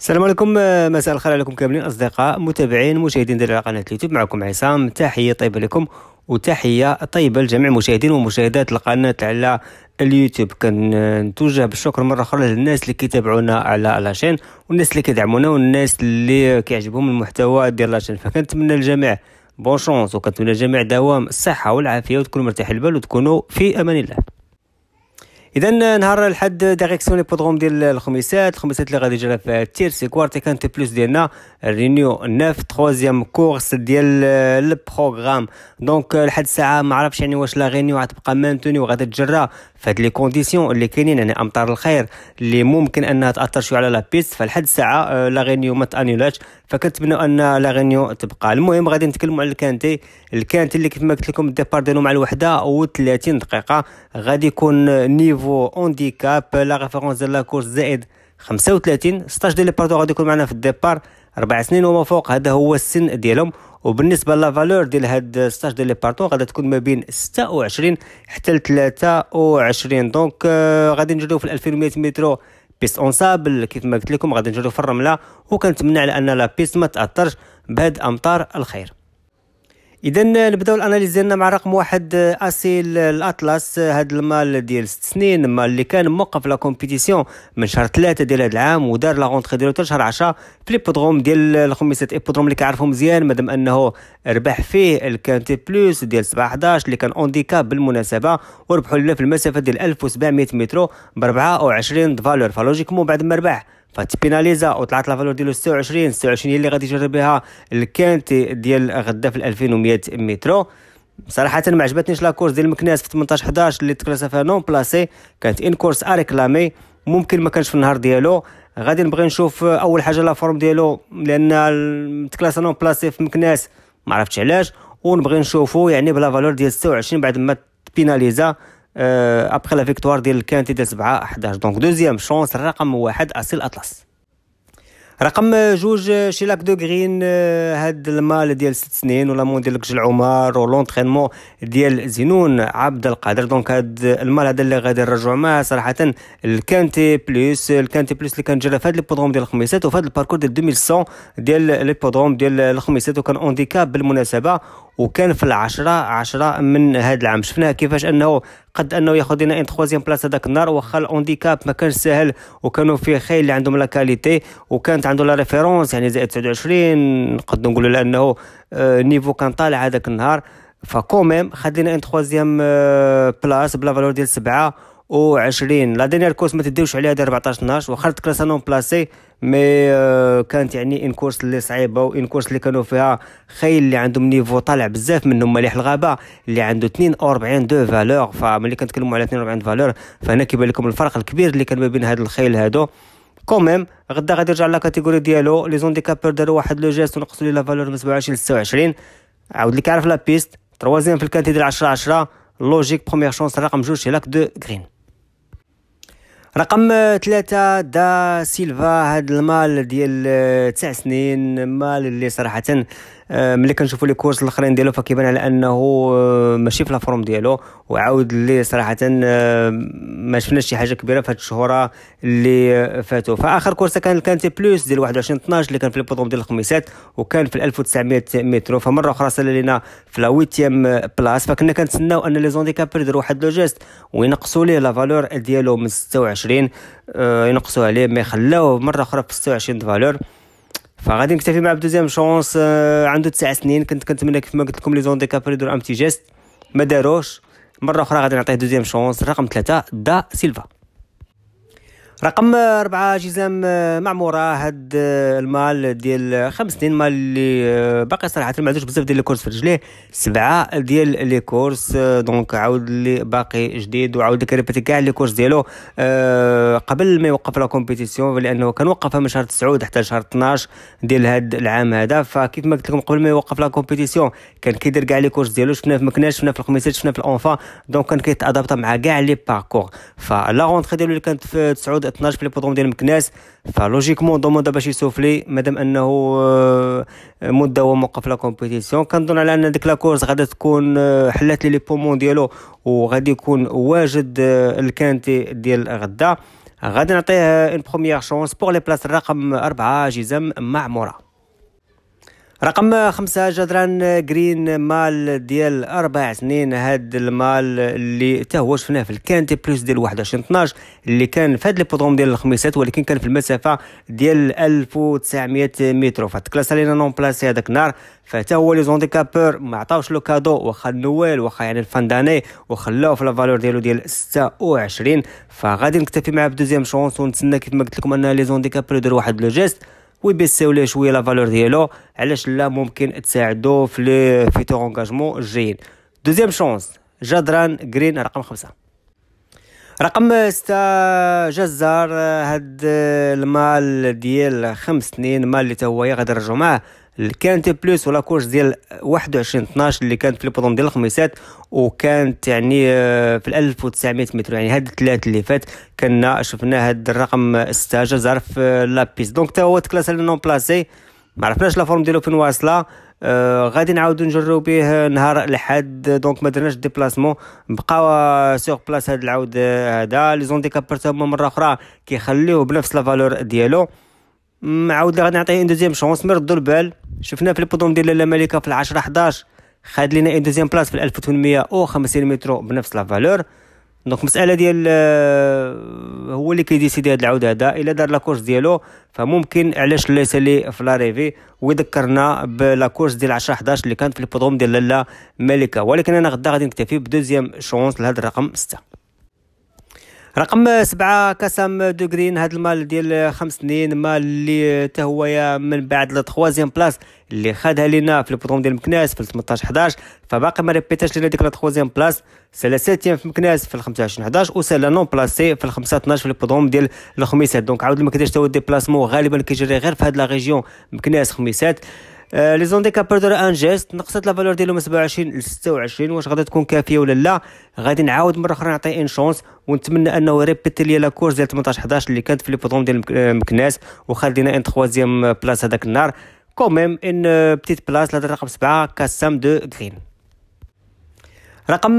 السلام عليكم آه، مساء الخير عليكم كاملين اصدقاء متابعين مشاهدين ديال قناه اليوتيوب معكم عصام تحيه طيبه لكم وتحيه طيبه لجميع المشاهدين ومشاهدات القناه على اليوتيوب كنتوجه بالشكر مره اخرى للناس اللي كيتابعونا على لاشين والناس اللي كيدعمونا والناس اللي كيعجبهم المحتوى ديال لاشين فكنتمنى الجميع بون شونس وكنتمنى الجميع دوام الصحه والعافيه وتكونوا مرتاحين البال وتكونوا في امان الله اذا نهار الحد ديريكسيون لي بودروم ديال الخميسات الخميسات اللي غادي يجرى في التير سي كوارتي كانت بلوس ديالنا رينيو 9 تخوازيام كورس ديال البروغرام دونك لحد الساعه ما عرفش يعني واش لا رينيو غتبقى مانتوني وغادي تجرى فهاد لي كونديسيون اللي كاينين يعني امطار الخير اللي ممكن انها تاثر شويه على لا بيست فلحد الساعه آه، لا غينيو ما تانيولاتش فكنتمنوا ان لا غينيو تبقى المهم غادي نتكلموا على الكانتي الكانتي اللي كيف ما قلت لكم الديبار ديالو مع الوحده و 30 دقيقه غادي يكون نيفو اونديكاب لا ريفيرونس ديال لا كورس زائد 35 16 ديال لي غادي يكون معنا في الديبار 4 سنين وما فوق هذا هو السن ديالهم وبالنسبه لا فالور ديال هاد ستاج ديال لي بارتون غادا تكون ما بين 26 حتى ل 23 دونك آه غادي نجريو في 2100 متر بيست اون سابل كيف ما قلت لكم غادي نجريو في الرمله وكنتمنى على ان لا بيست ما تاثرش بهاد امطار الخير اذا نبداو الاناليز ديالنا مع رقم واحد اسيل آه، آه، الاطلس هذا آه، المال ديال ست سنين المال اللي كان موقف لا كومبيتيسيون من شهر ثلاثة ديال هذا العام ودار لا غونتخي ديالو حتى شهر 10 في ليبودروم ديال الخميسات ايبودروم اللي كيعرفو مزيان مادام انه ربح فيه الكانتي بلوس ديال 7 11 اللي كان اونديكاب بالمناسبه وربحوا له في المسافه ديال 1700 متر ب 24 دفالور فلوجيكمون بعد ما ربح فتبيناليزا وطلعت لا فالور ديالو 26 26 هي اللي غادي يجرب بها الكانتي ديال غدا في 2100 مترو صراحة ما عجبتنيش لا كورس ديال مكناس في 18 11 اللي تكلاسا فيها نون بلاسي كانت ان كورس اريكلامي ممكن ما كانش في النهار ديالو غادي نبغي نشوف اول حاجه لا فورم ديالو لان تكلاسا نون بلاسي في مكناس ما عرفتش علاش ونبغي نشوفو يعني بلا فالور ديال 26 بعد ما تبيناليزا ابخي لا فيكتوار ديال الكانتي ديال 7 11 دونك دوزيام شونس الرقم واحد اصيل اطلس رقم جوج شيلاك دو غرين آه، هاد المال ديال ست سنين ولا مون ديال كجل عمر ولونترينمون ديال زينون عبد القادر دونك هاد المال هذا اللي غادي نرجعوا معاه صراحه الكانتي بلوس الكانتي بلوس اللي كان جرى في هاد البودروم ديال الخميسات وفي هاد الباركور ديال 2100 ديال ليبودروم ديال الخميسات وكان اونديكاب بالمناسبه وكان في العشرة عشرة من هذا العام شفناه كيفاش انه قد انه ياخذ لنا ان تخوازيام بلاصه هذاك النهار واخا الاونديكاب ما كانش سهل وكانوا فيه خيل اللي عندهم لا كاليتي وكانت عنده لا ريفيرونس يعني زائد 29 نقدر نقولوا لانه آه، نيفو كان طالع هذاك النهار فكوميم خد لنا ان تخوازيام آه، بلاس بلا فالور ديال سبعه وعشرين لا دينيير كورس ما تديوش عليها ديال 14 12 واخا تكلاس نون بلاسي مي آه، كانت يعني ان كورس اللي صعيبه وان كورس اللي كانوا فيها خيل اللي عندهم نيفو طالع بزاف منهم مليح الغابه اللي عنده 42 دو فالور فملي كنتكلموا على 42 فالور فهنا كيبان لكم الفرق الكبير اللي كان ما بين هاد الخيل هادو كوميم غدا غادي يرجع لا ديالو لي زونديكابور داروا واحد لو جيست ونقصوا ليه لا فالور من 27 ل 26 عاود لك عارف لا بيست تروازيام في الكانتي ديال 10 10 لوجيك بروميير شونس رقم جوج هلاك دو غرين رقم ثلاثة دا سيلفا هاد المال ديال تسع سنين مال اللي صراحة آه، ملي كنشوفوا لي كورس الاخرين ديالو فكيبان على انه آه، ماشي في لافورم ديالو وعاود لي صراحه آه، ما شفناش شي حاجه كبيره في هاد الشهوره اللي فاتوا فاخر كورس كان الكانتي بلوس ديال 21 12 اللي كان في البودوم ديال الخميسات وكان في 1900 متر فمره اخرى سال لينا في لا 8 بلاص فكنا كنتسناو ان لي زونديكابر يديروا واحد لو جيست وينقصوا ليه لا فالور ديالو من 26 ينقصوا عليه ما خلاوه مره اخرى في 26 فالور فغادي نكتفي مع بدوزيام شونس آه، عنده تسع سنين كنت كنتمنى كيف ما قلت لكم لي كابري يديروا ان تي جيست ما داروش مره اخرى غادي نعطيه دوزيام شونس رقم ثلاثة دا سيلفا رقم أربعة جزام معمورة هاد آه، المال ديال خمس سنين مال اللي آه، باقي صراحة ما عندوش بزاف ديال الكورس في رجليه سبعة ديال لي كورس آه، دونك عاود اللي باقي جديد وعاود ريبيتي كاع لي كورس ديالو قبل ما يوقف لا كومبيتيسيون لأنه كان وقفها من شهر تسعود حتى شهر 12 ديال هاد العام هذا فكيف ما قلت لكم قبل ما يوقف لا كومبيتيسيون كان كيدير كاع لي كورس ديالو شفنا في مكناش شفنا في الخميسات شفنا في الأنفا دونك كان كيتأدابط مع كاع لي باركور فلا رونتخي ديالو اللي كانت في تسعود 12 في ليبودروم ديال مكناس فلوجيكمون دوموندا باش يسوفلي مادام انه آه، مده هو موقف لا كومبيتيسيون كنظن على ان ديك لا كورس غادا تكون آه، حلات لي لي بومون ديالو وغادي يكون واجد آه، الكانتي ديال غدا غادي نعطيه اون بروميير شونس بور لي بلاص الرقم أربعة جزم معموره رقم خمسة جدران جرين مال ديال أربع سنين هاد المال اللي تا هو شفناه في الكانتي بلوس ديال 21 12 اللي كان في هاد لي بودروم ديال الخميسات ولكن كان في المسافة ديال 1900 متر فتكلاس علينا نون بلاسي هذاك النهار فتا هو لي زونديكابور ما عطاوش لو كادو واخا نوال واخا يعني الفان داني وخلاوه في لافالور ديالو ديال 26 فغادي نكتفي معاه بدوزيام شونس ونتسنى كيف ما قلت لكم ان لي زونديكابور يدير واحد لو جيست ويبيسيو ليه شويه لا فالور ديالو علاش لا ممكن تساعدو في لي فيتور انجاجمون الجايين دوزيام شونس جدران جرين رقم خمسة رقم ستة جزار آه، هاد آه، المال ديال خمس سنين مال اللي هو غادي يرجعو معاه كانت بلوس ولا كورس ديال 21 12 اللي كانت في البودوم ديال الخميسات وكانت يعني آه، في 1900 متر يعني هاد الثلاث اللي فات كنا شفنا هاد الرقم 6 جزار في لابيس دونك تا هو تكلاس لو نون بلاسي ما عرفناش لا فورم ديالو فين واصله آه غادي نعاودو نجرو به نهار الاحد دونك ما درناش ديبلاسمون بقاو سيغ بلاس هاد العاود هذا لي زونديكابر حتى مره اخرى كيخليوه بنفس لا فالور ديالو عاود غادي نعطيه ان دوزيام شونس مردو البال شفنا في البودوم ديال لالا ملكه في العشرة 11 خاد لينا ان دوزيام بلاس في 1850 متر بنفس لا فالور دونك المساله ديال آه، هو اللي كيديسيدي هاد العود هذا الا دار لاكورس ديالو فممكن علاش لا يسالي في لاريفي ويذكرنا بلاكورس ديال 10 11 اللي كانت في البودروم ديال لاله ملكه ولكن انا غدا غادي نكتفي بدوزيام شونس لهذا الرقم 6 رقم سبعة كاسام دو جرين هذا المال ديال خمس سنين مال اللي تا من بعد لا بلاص اللي خدها لينا في البطوم ديال مكناس في 18 11 فباقي ما ريبيتاش لينا ديك لا بلاص سالا ساتيام في مكناس في 25 11 وسالا نون بلاسي في 5 12 في البطوم ديال الخميسات دونك عاود ما كداش تا ديبلاسمون غالبا كيجري غير في هاد لا ريجيون مكناس خميسات آه، لي زونديكابور دار ان جيست نقصت لا فالور ديالو من 27 ل 26 واش غادي تكون كافيه ولا لا غادي نعاود مره اخرى نعطي ان شونس ونتمنى انه ريبيتي لي لا كورس ديال 18 11 اللي كانت في لي بودوم ديال آه، مكناس وخلينا ان تخوازيام بلاص هذاك النهار كوميم ان بتيت بلاص لهاد الرقم 7 كاسام دو غرين رقم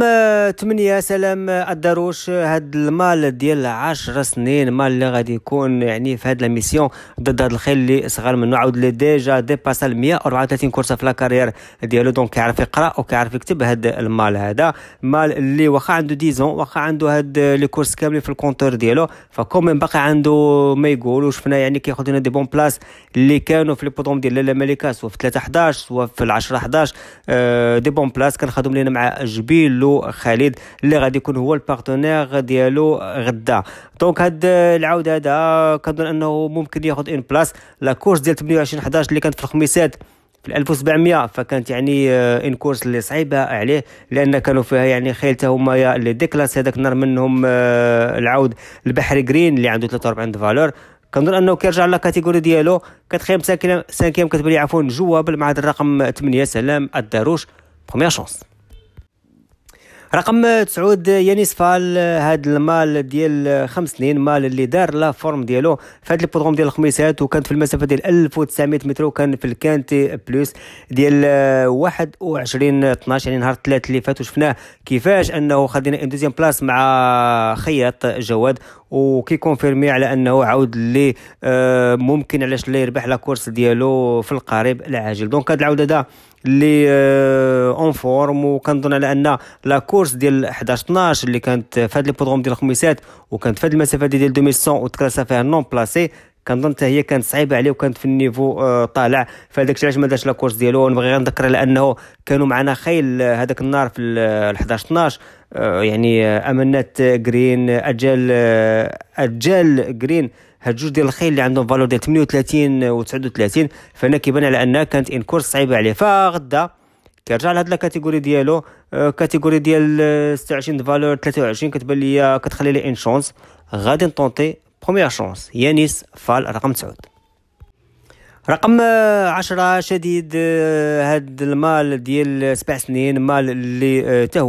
8 آه، سلام آه، الداروش آه، هاد المال ديال 10 سنين مال اللي غادي يكون يعني في هاد لا ميسيون ضد هاد الخيل اللي صغار منه عاود لي ديجا ديباسا ال 134 كورسه في لاكارير ديالو دونك كيعرف يقرا وكيعرف يكتب هاد المال هذا مال اللي واخا عنده ديزون واخا عنده هاد لي كورس كاملين في الكونتور ديالو فكومين باقي عنده ما يقول وشفنا يعني كياخذ لنا دي بون بلاص اللي كانوا في لي بودوم ديال لالا ملكه سوا في 3 11 سوا في 10 11 دي بون بلاص كان خدم لنا مع جبير ديلو خالد اللي غادي يكون هو البارتنير ديالو غدا دونك هاد العود هذا كنظن انه ممكن ياخذ ان بلاس لا كورس ديال 28 11 اللي كانت في الخميسات في 1700 فكانت يعني ان آه، كورس اللي صعيبه عليه لان كانوا فيها يعني خيلته هما اللي لي ديكلاس هذاك النهار منهم آه، العود البحري جرين اللي عنده 43 فالور كنظن انه كيرجع لاكاتيجوري ديالو كتخيم سانكيام كتبان عفوا جوا بالمعاد الرقم 8 سلام الداروش بروميير شونس رقم تسعود يانيس فال هاد المال ديال خمس سنين مال اللي دار لا فورم ديالو في هاد البودغوم ديال الخميسات وكانت في المسافه ديال 1900 متر وكان في الكانتي بلوس ديال 21 12 يعني نهار الثلاث اللي فات وشفناه كيفاش انه خدينا ان دوزيام بلاص مع خياط جواد وكيكونفيرمي على انه عاود اللي آه، ممكن علاش لا يربح لا كورس ديالو في القريب العاجل دونك هاد العوده هذا اللي اون فورم وكنظن على ان لا كورس ديال 11 12 اللي كانت في هذا البودغوم ديال الخميسات وكانت في هذه المسافه ديال 2100 وتكرسا فيها نون بلاسي كنظن حتى هي كانت صعيبه عليه وكانت في النيفو آه طالع فهذاك الشيء علاش ما دارش لاكورس ديالو ونبغي غير نذكر لانه كانوا معنا خيل آه، هذاك النهار في ال 11 آه، 12 آه، يعني امنات جرين اجل اجل جرين هاد جوج ديال الخيل اللي عندهم فالور ديال 38 و 39 فهنا كيبان على انها كانت كورس صعيبه عليه فغدا كيرجع لهاد لا كاتيجوري ديالو آه، كاتيجوري ديال 26 آه، فالور 23 كتبان ليا كتخلي لي ان شونس غادي نطونطي بروميير شونس يانيس فال رقم 9 رقم آه، عشرة شديد هاد المال ديال سبع سنين مال اللي حتى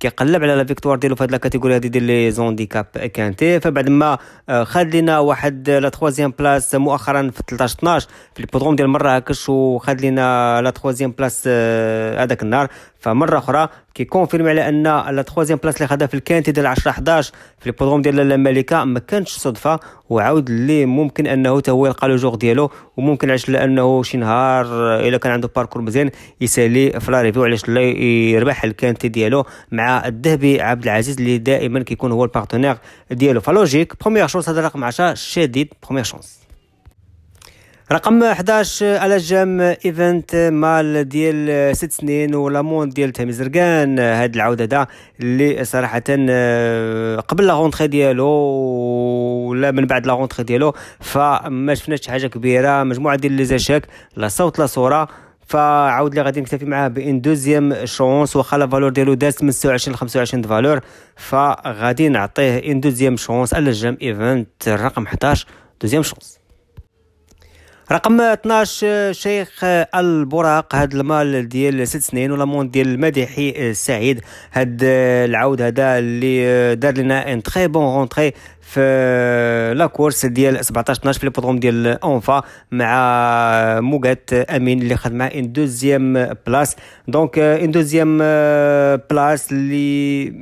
كيقلب على لا فيكتوار ديالو في هاد لا كاتيجوري هادي ديال لي زونديكاب كانتي فبعد ما آه، خاد لينا واحد لا تخوازيام بلاس مؤخرا في 13 12 في البودروم ديال مراكش وخاد لينا لا تخوازيام بلاس آه، هذاك النهار فمره اخرى كيكونفيرمي على ان لا تخوازيام بلاس اللي خدها في الكانتي ديال 10 11 في البودروم ديال الملكه ما كانتش صدفه وعاود اللي ممكن انه تا هو يلقى لو جوغ ديالو وممكن علاش لانه شي نهار آه، الا كان عنده باركور مزيان يسالي في لا ريفيو علاش لا يربح الكانتي ديالو مع الذهبي عبد العزيز اللي دائما كيكون هو البارتنير ديالو فلوجيك بروميير شونس هذا رقم 10 شديد بروميير شونس رقم 11 على جام ايفنت مال ديال ست سنين ولا مون ديال تامي زرقان هاد العوده دا اللي صراحه آه، قبل لا غونتري ديالو ولا من بعد لا غونتري ديالو فما شفناش حاجه كبيره مجموعه ديال لي زاشاك لا صوت لا صوره فعاود لي غادي نكتفي معاه بان دوزيام شونس واخا لا فالور ديالو دازت من 26 ل 25 فالور فغادي نعطيه ان دوزيام شونس على الجام ايفنت رقم 11 دوزيام شونس رقم 12 شيخ البراق هاد المال ديال ست سنين ولا مون ديال المديحي سعيد هاد العود هذا اللي دار لنا ان تري بون رونتري في لا كورس ديال 17 12 في ليبودروم ديال اونفا مع موغات امين اللي خد معاه ان دوزيام بلاص دونك ان دوزيام بلاص اللي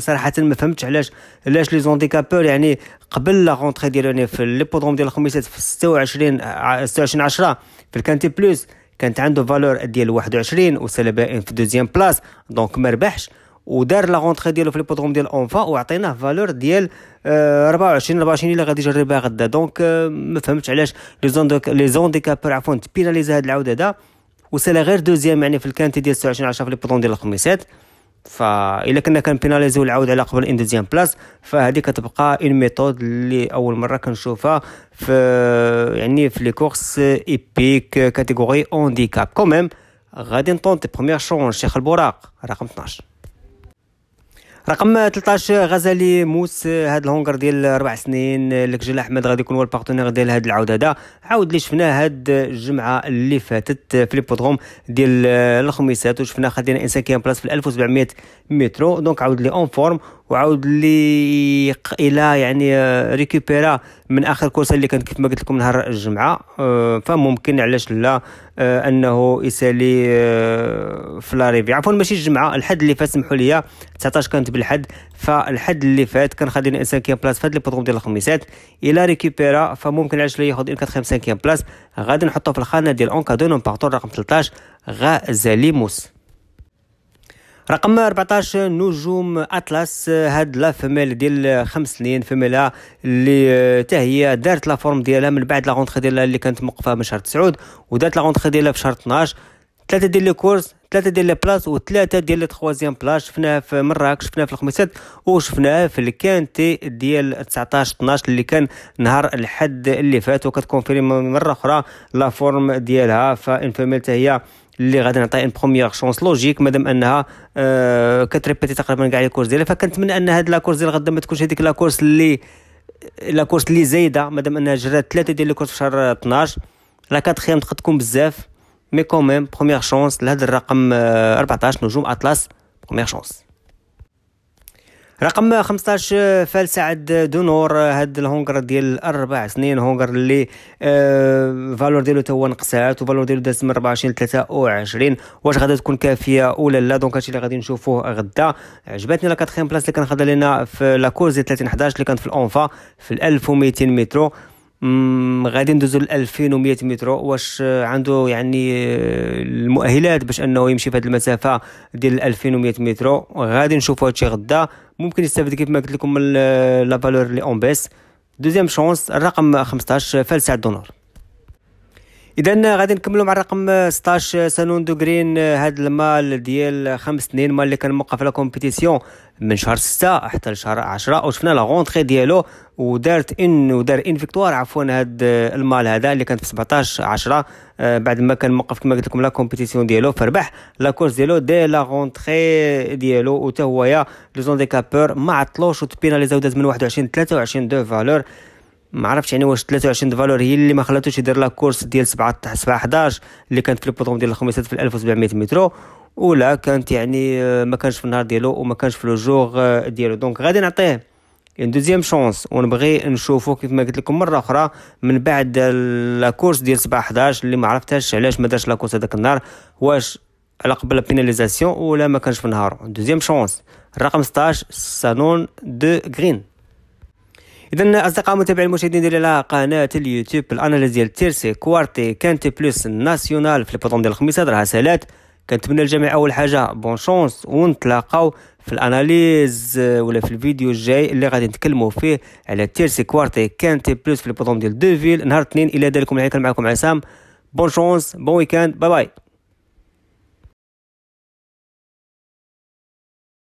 صراحه ما فهمتش علاش علاش لي زونديكابور يعني قبل لا رونتري ديالو يعني في ليبودروم ديال الخميسات في 26 26 10 في الكانتي بلوس كانت عنده فالور ديال 21 وسال في دوزيام بلاص دونك ما ربحش ودار لا غونتري ديالو في ليبودروم ديال اونفا وعطيناه فالور ديال 24 24 اللي غادي يجربها غدا دونك آه، ما فهمتش علاش لي زون لي زون دي كابر عفوا تبيناليز هاد العوده هذا وسالا غير دوزيام يعني في الكانتي ديال 26 10 في ليبودروم ديال الخميسات فا الا كنا كنبيناليزيو العوده على قبل ان دوزيام بلاص فهذه كتبقى اون ميثود اللي اول مره كنشوفها في يعني في لي كورس ايبيك كاتيجوري اونديكاب كوميم غادي نطونتي بروميير شونج شيخ البراق رقم 12 رقم 13 غزالي موس هاد الهونغر ديال اربع سنين الكجل احمد غادي يكون هو البارتنير ديال هاد العود هذا عاود اللي شفناه هاد الجمعه اللي فاتت في ليبودروم ديال الخميسات وشفنا خدينا انسان كيان بلاص في 1700 مترو دونك عاود لي اون فورم وعاود اللي الى يعني آه، ريكوبيرا من اخر كورسه اللي كانت كيف ما قلت لكم نهار الجمعه آه، فممكن علاش لا آه، انه يسالي في لاريفي عفوا ماشي الجمعه الحد اللي فات سمحوا لي 19 كانت بالحد فالحد اللي فات كان خادي الانسان كيان بلاص فهاد هذا ديال الخميسات الى ريكوبيرا فممكن علاش لا ياخذ ان 5 كيان بلاص غادي نحطوه في الخانه ديال اونكادو نون بارتون رقم 13 غازاليموس رقم 14 نجوم اطلس هاد لا فيميل ديال خمس سنين فيميلا اللي حتى هي دارت لا فورم ديالها من بعد لا رونتري ديالها اللي كانت موقفه من شهر 9 ودارت لا رونتري ديالها في شهر 12 ثلاثه ديال لي كورس ثلاثه ديال لي بلاص وثلاثه ديال لي تخوازيام بلاص شفناها في مراكش شفناها في الخميسات وشفناها في الكانتي ديال 19 12 اللي كان نهار الحد اللي فات وكتكونفيرم مره اخرى لا فورم ديالها فانفيرميل حتى هي اللي غادي نعطي ان بروميير شونس لوجيك مادام انها آه كتريبيتي تقريبا كاع لي كورس ديالها فكنتمنى ان هاد لا كورس ديال غدا ما تكونش هذيك لا كورس اللي لا كورس اللي زايده مادام انها جرات ثلاثه ديال لي كورس في شهر 12 لا كاتخيام تقد تكون بزاف مي كوميم بروميير شونس لهذا الرقم 14 نجوم اطلس بروميير شونس رقم 15 فال سعد دونور هاد الهونغر ديال اربع سنين هونغر اللي فالور ديالو توا نقصات وفالور ديالو داز من 24 ل 23 واش غادي تكون كافيه ولا لا دونك هادشي اللي غادي نشوفوه غدا عجبتني لا كاتخيم بلاص اللي كان خدا لينا في لا كورز 30 11 اللي كانت في الانفا في 1200 متر غادي ندوزو ل 2100 متر واش عنده يعني المؤهلات باش انه يمشي في هذه المسافه ديال 2100 متر غادي نشوفو هادشي غدا ممكن يستافد كيف ما قلت لكم من لا فالور لي اون بيس دوزيام شونس الرقم 15 فالسعد دونور اذا غادي نكملوا مع الرقم 16 سانون دو جرين هذا المال ديال خمس سنين مال اللي كان موقف لا كومبيتيسيون من شهر 6 حتى لشهر 10 وشفنا لا غونتري ديالو ودارت ان ودار ان فيكتوار عفوا هاد المال هذا اللي كانت في 17 10 آه، بعد ما كان موقف كما قلت لكم لا كومبيتيسيون ديالو فربح لا كورس ديالو دي لا غونتري ديالو وتا هويا لي زونديكابور ما عطلوش وتبيناليزا وداز من 21 23 دو فالور ما عرفتش يعني واش 23 دفالور هي اللي ما خلاتوش يدير لا كورس ديال 7 7 11 اللي كانت في البوطوم ديال الخميسات في 1700 متر ولا كانت يعني آه، ما كانش في النهار ديالو وما كانش في لو جوغ آه، ديالو دونك غادي نعطيه اون دوزيام شونس ونبغي نشوفو كيف ما قلت لكم مره اخرى من بعد لا كورس ديال 7 11 اللي ما عرفتهاش علاش ما دارش لا كورس هذاك النهار واش على قبل بيناليزاسيون ولا ما كانش في نهارو دوزيام شونس رقم 16 سانون دو غرين اذا اصدقاء متابعي المشاهدين ديال قناه اليوتيوب الاناليز ديال تيرسي كوارتي كانتي بلوس ناسيونال في البوطون ديال الخميسه دراها سالات كنتمنى الجميع اول حاجه بون شونس ونتلاقاو في الاناليز آه، ولا في الفيديو الجاي اللي غادي نتكلموا فيه على تيرسي كوارتي كانتي بلوس في البوطون ديال دوفيل نهار الاثنين الى ذلك الحين كان معكم عصام بون شونس بون ويكاند باي باي